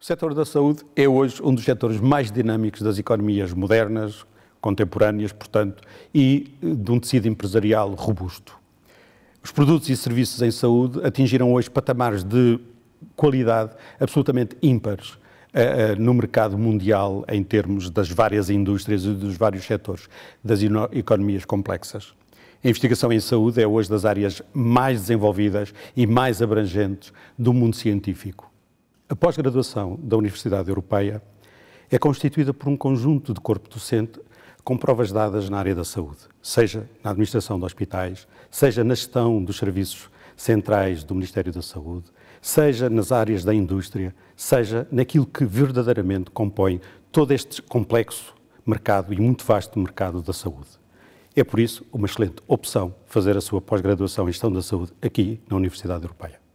O setor da saúde é hoje um dos setores mais dinâmicos das economias modernas, contemporâneas, portanto, e eh, de um tecido empresarial robusto. Os produtos e serviços em saúde atingiram hoje patamares de qualidade absolutamente ímpares uh, uh, no mercado mundial em termos das várias indústrias e dos vários setores das economias complexas. A investigação em saúde é hoje das áreas mais desenvolvidas e mais abrangentes do mundo científico. A pós-graduação da Universidade Europeia é constituída por um conjunto de corpo docente com provas dadas na área da saúde, seja na administração de hospitais, seja na gestão dos serviços centrais do Ministério da Saúde, seja nas áreas da indústria, seja naquilo que verdadeiramente compõe todo este complexo mercado e muito vasto mercado da saúde. É por isso uma excelente opção fazer a sua pós-graduação em Gestão da Saúde aqui na Universidade Europeia.